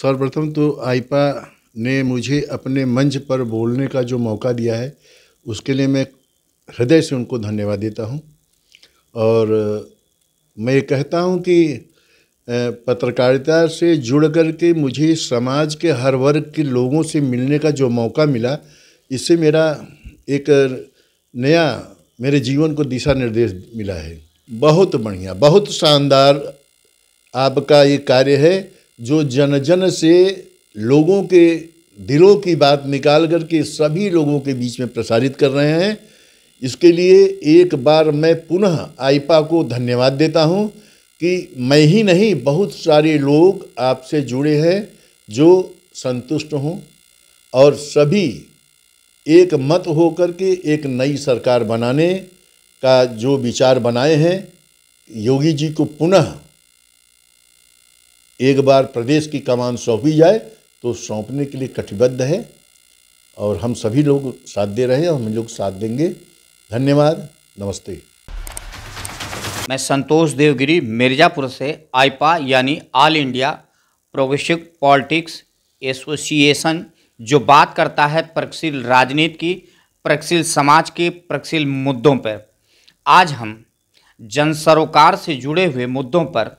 सर्वप्रथम तो आईपा ने मुझे अपने मंच पर बोलने का जो मौका दिया है उसके लिए मैं हृदय से उनको धन्यवाद देता हूँ और मैं ये कहता हूँ कि पत्रकारिता से जुड़ कर के मुझे समाज के हर वर्ग के लोगों से मिलने का जो मौका मिला इससे मेरा एक नया मेरे जीवन को दिशा निर्देश मिला है बहुत बढ़िया बहुत शानदार आपका ये कार्य है जो जन जन से लोगों के दिलों की बात निकाल कर के सभी लोगों के बीच में प्रसारित कर रहे हैं इसके लिए एक बार मैं पुनः आईपा को धन्यवाद देता हूं कि मैं ही नहीं बहुत सारे लोग आपसे जुड़े हैं जो संतुष्ट हों और सभी एक मत होकर के एक नई सरकार बनाने का जो विचार बनाए हैं योगी जी को पुनः एक बार प्रदेश की कमान सौंपी जाए तो सौंपने के लिए कटिबद्ध है और हम सभी लोग साथ दे रहे हैं और हम लोग साथ देंगे धन्यवाद नमस्ते मैं संतोष देवगिरी मिर्ज़ापुर से आईपा यानी all India progressive politics association जो बात करता है प्रगतिशील राजनीति की प्रगतिशील समाज के प्रगतिशील मुद्दों पर आज हम जन सरोकार से जुड़े हुए मुद्दों पर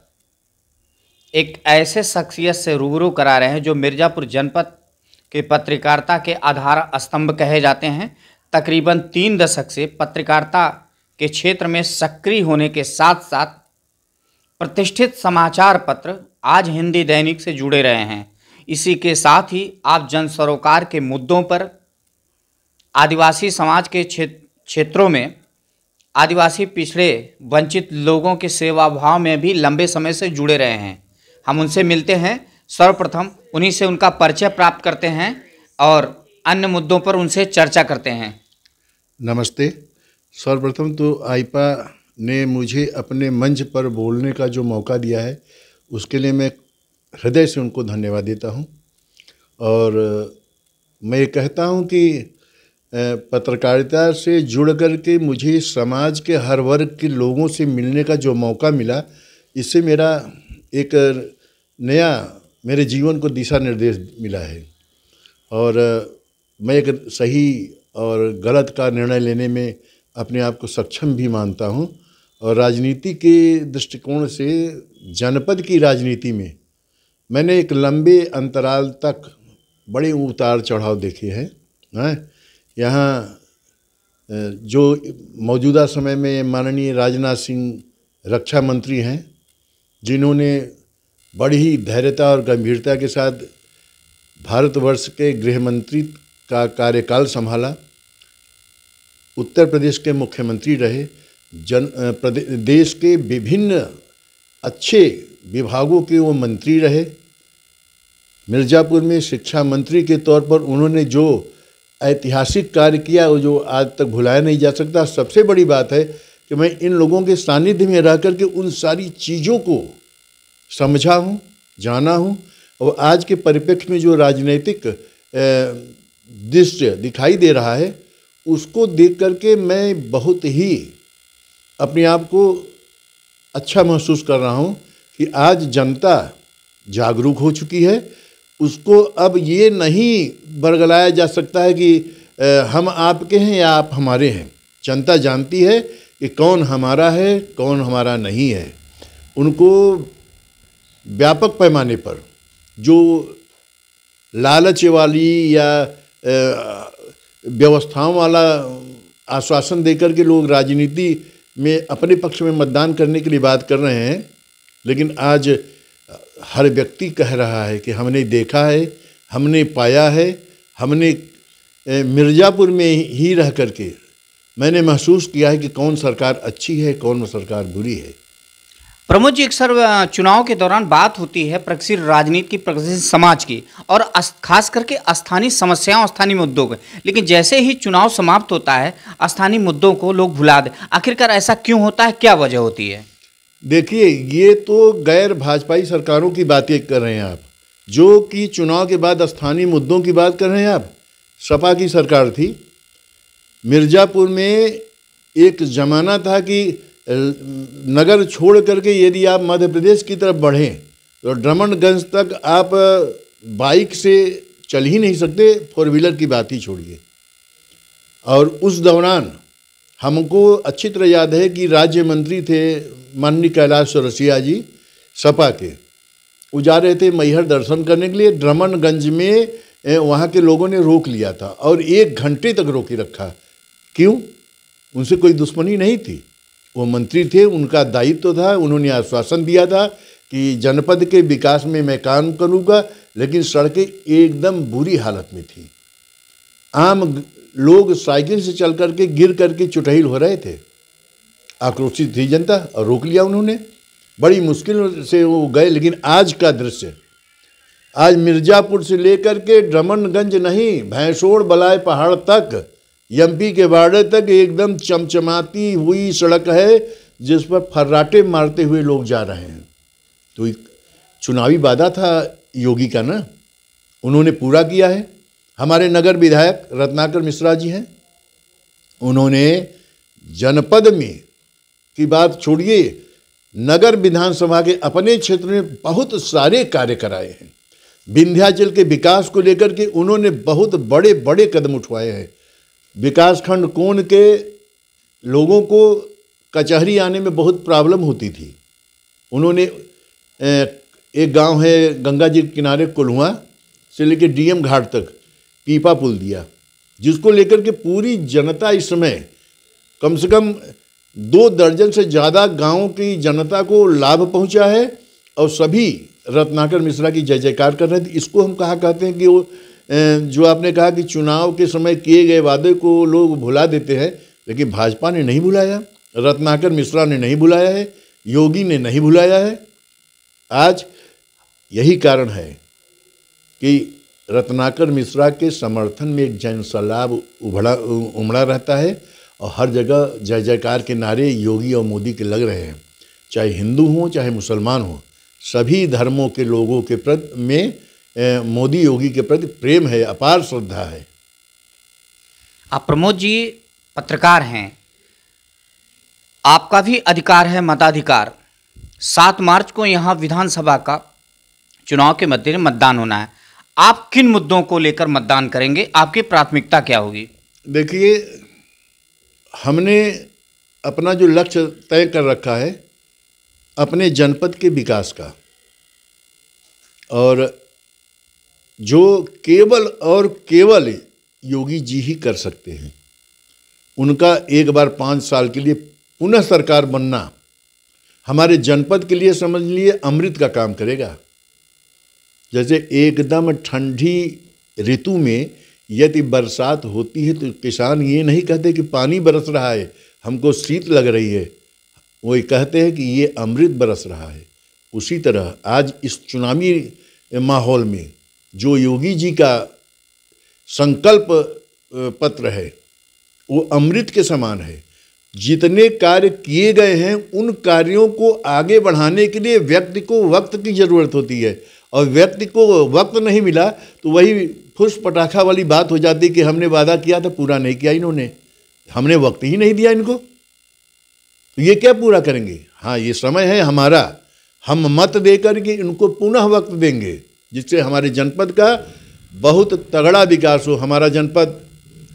एक ऐसे शख्सियत से रूबरू करा रहे हैं जो मिर्ज़ापुर जनपद के पत्रकारिता के आधार स्तंभ कहे जाते हैं तकरीबन तीन दशक से पत्रकारिता के क्षेत्र में सक्रिय होने के साथ साथ प्रतिष्ठित समाचार पत्र आज हिंदी दैनिक से जुड़े रहे हैं इसी के साथ ही आप जन सरोकार के मुद्दों पर आदिवासी समाज के क्षेत्रों में आदिवासी पिछड़े वंचित लोगों के सेवा भाव में भी लंबे समय से जुड़े रहे हैं हम उनसे मिलते हैं सर्वप्रथम उन्हीं से उनका परिचय प्राप्त करते हैं और अन्य मुद्दों पर उनसे चर्चा करते हैं नमस्ते सर्वप्रथम तो आईपा ने मुझे अपने मंच पर बोलने का जो मौका दिया है उसके लिए मैं हृदय से उनको धन्यवाद देता हूँ और मैं कहता हूँ कि पत्रकारिता से जुड़ कर के मुझे समाज के हर वर्ग के लोगों से मिलने का जो मौका मिला इससे मेरा एक नया मेरे जीवन को दिशा निर्देश मिला है और मैं एक सही और गलत का निर्णय लेने में अपने आप को सक्षम भी मानता हूँ और राजनीति के दृष्टिकोण से जनपद की राजनीति में मैंने एक लंबे अंतराल तक बड़े उतार चढ़ाव देखे हैं हैं यहाँ जो मौजूदा समय में माननीय राजनाथ सिंह रक्षा मंत्री हैं जिन्होंने बड़ी ही धैर्यता और गंभीरता के साथ भारतवर्ष के गृह मंत्री का कार्यकाल संभाला उत्तर प्रदेश के मुख्यमंत्री रहे जन प्रदेश के विभिन्न अच्छे विभागों के वो मंत्री रहे मिर्ज़ापुर में शिक्षा मंत्री के तौर पर उन्होंने जो ऐतिहासिक कार्य किया वो जो आज तक भुलाया नहीं जा सकता सबसे बड़ी बात है कि मैं इन लोगों के सानिध्य में रह कर के उन सारी चीज़ों को समझा हूँ जाना हूँ और आज के परिप्रेक्ष्य में जो राजनीतिक दृश्य दिखाई दे रहा है उसको देख करके मैं बहुत ही अपने आप को अच्छा महसूस कर रहा हूँ कि आज जनता जागरूक हो चुकी है उसको अब ये नहीं बरगलाया जा सकता है कि हम आपके हैं या आप हमारे हैं जनता जानती है कि कौन हमारा है कौन हमारा नहीं है उनको व्यापक पैमाने पर जो लालच वाली या व्यवस्थाओं वाला आश्वासन देकर के लोग राजनीति में अपने पक्ष में मतदान करने के लिए बात कर रहे हैं लेकिन आज हर व्यक्ति कह रहा है कि हमने देखा है हमने पाया है हमने मिर्ज़ापुर में ही रह करके मैंने महसूस किया है कि कौन सरकार अच्छी है कौन सरकार बुरी है प्रमोद जी अक्सर चुनाव के दौरान बात होती है प्रगतिशील राजनीति की प्रगतिशील समाज की और खास करके स्थानीय समस्याओं स्थानीय मुद्दों के लेकिन जैसे ही चुनाव समाप्त होता है स्थानीय मुद्दों को लोग भुला दें आखिरकार ऐसा क्यों होता है क्या वजह होती है देखिए ये तो गैर भाजपाई सरकारों की बातें कर रहे हैं आप जो कि चुनाव के बाद स्थानीय मुद्दों की बात कर रहे हैं आप सपा की सरकार थी मिर्ज़ापुर में एक ज़माना था कि नगर छोड़ करके यदि आप मध्य प्रदेश की तरफ बढ़ें तो ड्रमणगंज तक आप बाइक से चल ही नहीं सकते फोर व्हीलर की बात ही छोड़िए और उस दौरान हमको अच्छी तरह याद है कि राज्य मंत्री थे माननीय कैलाश रसिया जी सपा के वो जा रहे थे मैहर दर्शन करने के लिए ड्रमनगंज में वहाँ के लोगों ने रोक लिया था और एक घंटे तक रोके रखा क्यों उनसे कोई दुश्मनी नहीं थी वो मंत्री थे उनका दायित्व तो था उन्होंने आश्वासन दिया था कि जनपद के विकास में मैं काम करूँगा लेकिन सड़कें एकदम बुरी हालत में थी आम लोग साइकिल से चल करके गिर करके चुटहिल हो रहे थे आक्रोशित थी जनता और रोक लिया उन्होंने बड़ी मुश्किल से वो गए लेकिन आज का दृश्य आज मिर्ज़ापुर से लेकर के ड्रमनगंज नहीं भैंसोड़ बलाय पहाड़ तक पी के बाड़े तक एकदम चमचमाती हुई सड़क है जिस पर फर्राटे मारते हुए लोग जा रहे हैं तो चुनावी वादा था योगी का ना उन्होंने पूरा किया है हमारे नगर विधायक रत्नाकर मिश्रा जी हैं उन्होंने जनपद में की बात छोड़िए नगर विधानसभा के अपने क्षेत्र में बहुत सारे कार्य कराए हैं विंध्याचल के विकास को लेकर के उन्होंने बहुत बड़े बड़े कदम उठवाए हैं विकासखंड कोण के लोगों को कचहरी आने में बहुत प्रॉब्लम होती थी उन्होंने एक गांव है गंगा जी के किनारे कुल्हुआ से लेकर डीएम घाट तक पीपा पुल दिया जिसको लेकर के पूरी जनता इस समय कम से कम दो दर्जन से ज़्यादा गांवों की जनता को लाभ पहुंचा है और सभी रत्नाकर मिश्रा की जय जयकार कर रहे थे इसको हम कहा कहते हैं कि वो जो आपने कहा कि चुनाव के समय किए गए वादे को लोग भुला देते हैं लेकिन भाजपा ने नहीं भुलाया रत्नाकर मिश्रा ने नहीं भुलाया है योगी ने नहीं भुलाया है आज यही कारण है कि रत्नाकर मिश्रा के समर्थन में एक जनसलाब उभड़ा उमड़ा रहता है और हर जगह जय जयकार के नारे योगी और मोदी के लग रहे हैं चाहे हिंदू हों चाहे मुसलमान हों सभी धर्मों के लोगों के प्रति में मोदी योगी के प्रति प्रेम है अपार श्रद्धा है आप प्रमोद जी पत्रकार हैं आपका भी अधिकार है मताधिकार सात मार्च को यहाँ विधानसभा का चुनाव के मध्य मतदान होना है आप किन मुद्दों को लेकर मतदान करेंगे आपकी प्राथमिकता क्या होगी देखिए हमने अपना जो लक्ष्य तय कर रखा है अपने जनपद के विकास का और जो केवल और केवल योगी जी ही कर सकते हैं उनका एक बार पाँच साल के लिए पुनः सरकार बनना हमारे जनपद के लिए समझ लिए अमृत का काम करेगा जैसे एकदम ठंडी ऋतु में यदि बरसात होती है तो किसान ये नहीं कहते कि पानी बरस रहा है हमको शीत लग रही है वो ये कहते हैं कि ये अमृत बरस रहा है उसी तरह आज इस चुनावी माहौल में जो योगी जी का संकल्प पत्र है वो अमृत के समान है जितने कार्य किए गए हैं उन कार्यों को आगे बढ़ाने के लिए व्यक्ति को वक्त की ज़रूरत होती है और व्यक्ति को वक्त नहीं मिला तो वही फुस पटाखा वाली बात हो जाती कि हमने वादा किया था पूरा नहीं किया इन्होंने हमने वक्त ही नहीं दिया इनको तो ये क्या पूरा करेंगे हाँ ये समय है हमारा हम मत दे करके इनको पुनः वक्त देंगे जिससे हमारे जनपद का बहुत तगड़ा विकास हो हमारा जनपद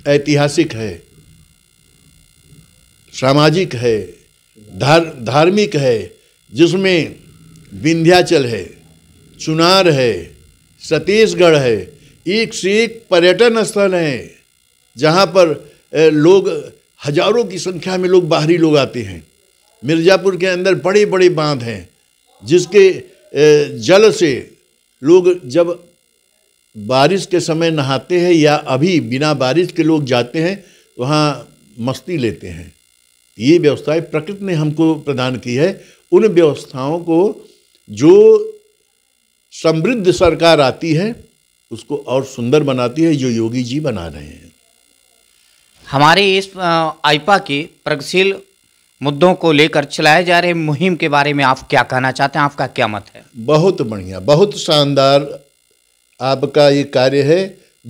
ऐतिहासिक है सामाजिक है धार धार्मिक है जिसमें विंध्याचल है चुनार है सतीशगढ़ है एक से एक पर्यटन स्थल है जहाँ पर लोग हजारों की संख्या में लोग बाहरी लोग आते हैं मिर्ज़ापुर के अंदर बड़े बड़े बांध हैं जिसके जल से लोग जब बारिश के समय नहाते हैं या अभी बिना बारिश के लोग जाते हैं वहाँ मस्ती लेते हैं ये व्यवस्थाएं प्रकृति ने हमको प्रदान की है उन व्यवस्थाओं को जो समृद्ध सरकार आती है उसको और सुंदर बनाती है जो योगी जी बना रहे हैं हमारे इस आईपा के प्रगतिशील मुद्दों को लेकर चलाए जा रहे मुहिम के बारे में आप क्या कहना चाहते हैं आपका क्या मत है बहुत बढ़िया बहुत शानदार आपका ये कार्य है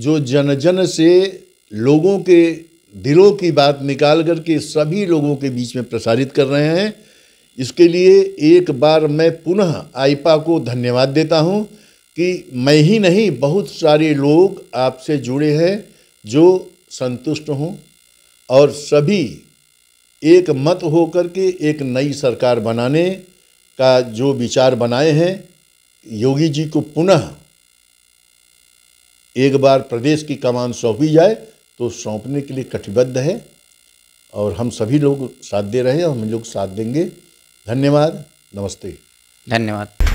जो जन जन से लोगों के दिलों की बात निकाल करके सभी लोगों के बीच में प्रसारित कर रहे हैं इसके लिए एक बार मैं पुनः आईपा को धन्यवाद देता हूं कि मैं ही नहीं बहुत सारे लोग आपसे जुड़े हैं जो संतुष्ट हों और सभी एक मत होकर के एक नई सरकार बनाने का जो विचार बनाए हैं योगी जी को पुनः एक बार प्रदेश की कमान सौंपी जाए तो सौंपने के लिए कटिबद्ध है और हम सभी लोग साथ दे रहे हैं हम लोग साथ देंगे धन्यवाद नमस्ते धन्यवाद